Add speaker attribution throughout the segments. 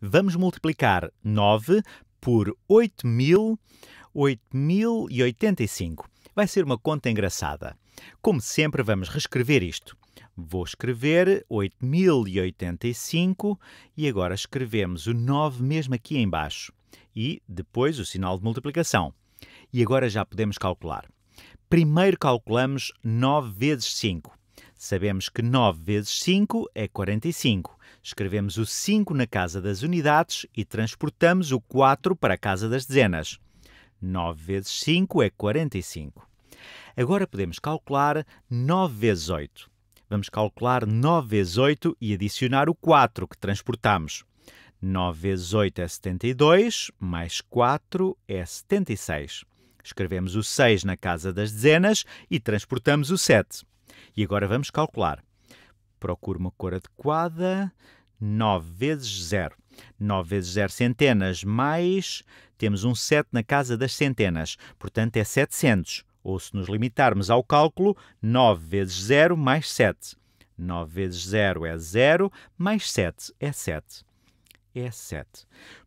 Speaker 1: Vamos multiplicar 9 por 8.085. Vai ser uma conta engraçada. Como sempre, vamos reescrever isto. Vou escrever 8085 e agora escrevemos o 9 mesmo aqui embaixo e depois o sinal de multiplicação. E agora já podemos calcular. Primeiro calculamos 9 vezes 5. Sabemos que 9 vezes 5 é 45. Escrevemos o 5 na casa das unidades e transportamos o 4 para a casa das dezenas. 9 vezes 5 é 45. Agora podemos calcular 9 vezes 8. Vamos calcular 9 vezes 8 e adicionar o 4 que transportamos. 9 vezes 8 é 72, mais 4 é 76. Escrevemos o 6 na casa das dezenas e transportamos o 7. E agora vamos calcular. Procure uma cor adequada. 9 vezes 0. 9 vezes 0 centenas, mais temos um 7 na casa das centenas, portanto é 700. Ou se nos limitarmos ao cálculo, 9 vezes 0 mais 7. 9 vezes 0 é 0, mais 7 é 7. É E7.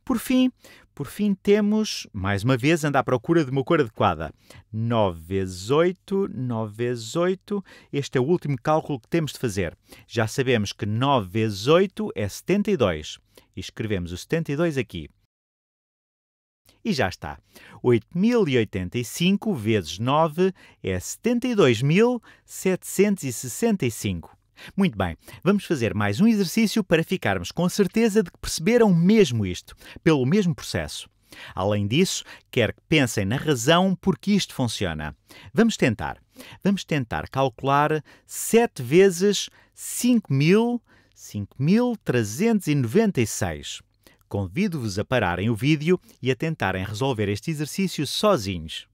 Speaker 1: Por fim, por fim temos, mais uma vez, anda à procura de uma cor adequada. 9 vezes 8, 9 vezes 8, este é o último cálculo que temos de fazer. Já sabemos que 9 vezes 8 é 72. E escrevemos o 72 aqui. E já está. 8085 vezes 9 é 72.765. Muito bem, vamos fazer mais um exercício para ficarmos com certeza de que perceberam mesmo isto, pelo mesmo processo. Além disso, quero que pensem na razão por que isto funciona. Vamos tentar. Vamos tentar calcular 7 vezes 5.000, 5.396. Convido-vos a pararem o vídeo e a tentarem resolver este exercício sozinhos.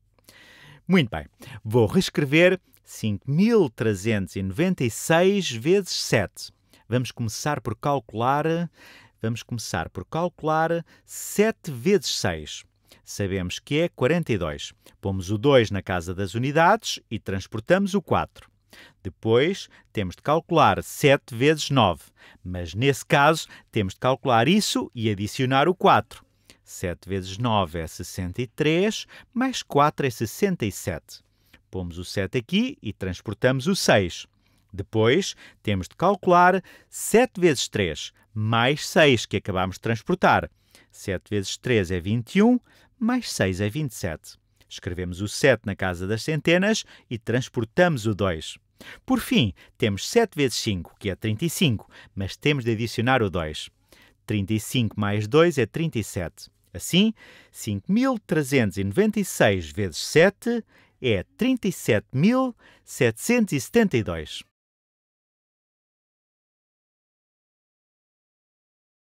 Speaker 1: Muito bem, vou reescrever 5396 vezes 7. Vamos começar por calcular, vamos começar por calcular 7 vezes 6. Sabemos que é 42. Pomos o 2 na casa das unidades e transportamos o 4. Depois, temos de calcular 7 vezes 9, mas nesse caso, temos de calcular isso e adicionar o 4. 7 vezes 9 é 63, mais 4 é 67. Pomos o 7 aqui e transportamos o 6. Depois, temos de calcular 7 vezes 3, mais 6 que acabamos de transportar. 7 vezes 3 é 21, mais 6 é 27. Escrevemos o 7 na casa das centenas e transportamos o 2. Por fim, temos 7 vezes 5, que é 35, mas temos de adicionar o 2. 35 mais 2 é 37. Assim, 5.396 vezes 7 é 37.772.